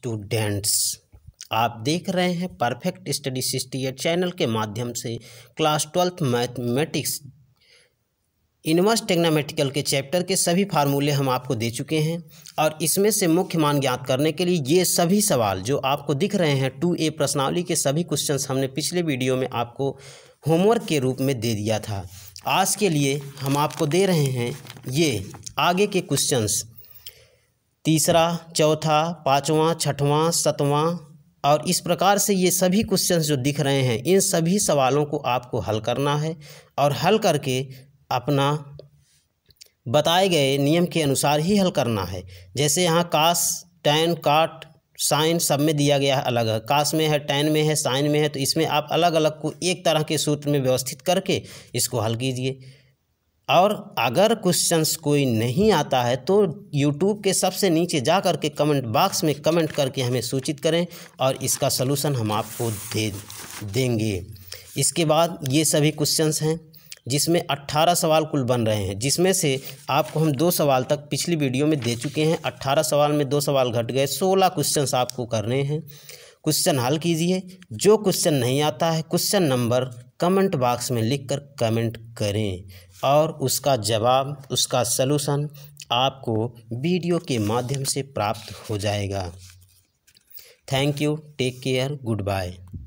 students आप देख रहे हैं परफेक्ट स्टडी सिस्टी चैनल के माध्यम से class twelfth mathematics inverse trigonometrical के चैप्टर के सभी फार्मूले हम आपको दे चुके हैं और इसमें से मुख्य मान ज्ञात करने के लिए ये सभी सवाल जो आपको दिख रहे हैं टू ए प्रश्नावली के सभी क्वेश्चन हमने पिछले वीडियो में आपको होमवर्क के रूप में दे दिया था आज के लिए हम आपको दे रहे हैं ये आगे के क्वेश्चंस तीसरा चौथा पाँचवा छठवां सतवां और इस प्रकार से ये सभी क्वेश्चंस जो दिख रहे हैं इन सभी सवालों को आपको हल करना है और हल करके अपना बताए गए नियम के अनुसार ही हल करना है जैसे यहाँ कास टैन काट साइन सब में दिया गया है अलग है कास में है टैन में है साइन में है तो इसमें आप अलग अलग को एक तरह के सूत्र में व्यवस्थित करके इसको हल कीजिए और अगर क्वेश्चंस कोई नहीं आता है तो यूट्यूब के सबसे नीचे जा कर के कमेंट बॉक्स में कमेंट करके हमें सूचित करें और इसका सलूशन हम आपको दे देंगे इसके बाद ये सभी क्वेश्चंस हैं जिसमें 18 सवाल कुल बन रहे हैं जिसमें से आपको हम दो सवाल तक पिछली वीडियो में दे चुके हैं 18 सवाल में दो सवाल घट गए 16 क्वेश्चंस आपको करने हैं क्वेश्चन हल कीजिए जो क्वेश्चन नहीं आता है क्वेश्चन नंबर कमेंट बॉक्स में लिखकर कमेंट करें और उसका जवाब उसका सलूशन आपको वीडियो के माध्यम से प्राप्त हो जाएगा thank you take care good bye